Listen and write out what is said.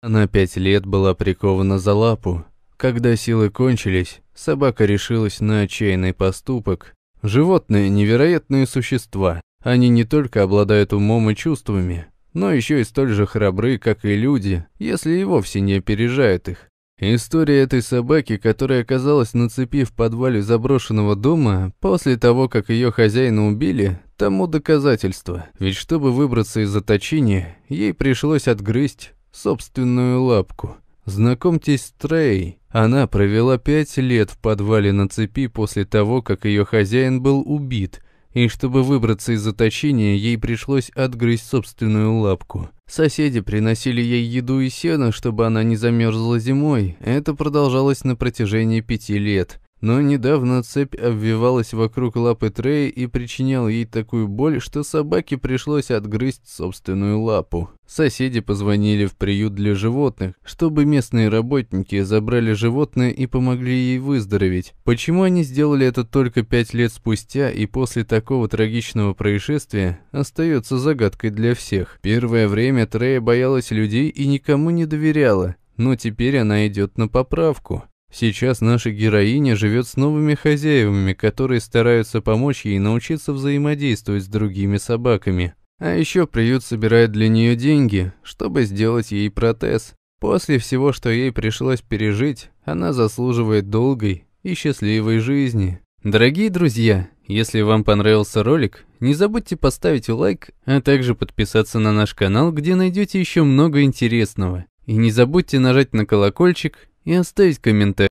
Она пять лет была прикована за лапу. Когда силы кончились, собака решилась на отчаянный поступок. Животные – невероятные существа. Они не только обладают умом и чувствами, но еще и столь же храбры, как и люди, если и вовсе не опережают их. История этой собаки, которая оказалась на цепи в подвале заброшенного дома, после того, как ее хозяина убили, тому доказательство. Ведь чтобы выбраться из заточения, ей пришлось отгрызть собственную лапку. Знакомьтесь, Трей. Она провела пять лет в подвале на цепи после того, как ее хозяин был убит, и чтобы выбраться из заточения, ей пришлось отгрызть собственную лапку. Соседи приносили ей еду и сено, чтобы она не замерзла зимой. Это продолжалось на протяжении пяти лет. Но недавно цепь обвивалась вокруг лапы Трей и причиняла ей такую боль, что собаке пришлось отгрызть собственную лапу. Соседи позвонили в приют для животных, чтобы местные работники забрали животное и помогли ей выздороветь. Почему они сделали это только пять лет спустя и после такого трагичного происшествия, остается загадкой для всех. Первое время Трея боялась людей и никому не доверяла, но теперь она идет на поправку. Сейчас наша героиня живет с новыми хозяевами, которые стараются помочь ей научиться взаимодействовать с другими собаками. А еще приют собирает для нее деньги, чтобы сделать ей протез. После всего, что ей пришлось пережить, она заслуживает долгой и счастливой жизни. Дорогие друзья, если вам понравился ролик, не забудьте поставить лайк, а также подписаться на наш канал, где найдете еще много интересного. И не забудьте нажать на колокольчик, и оставить комментарий.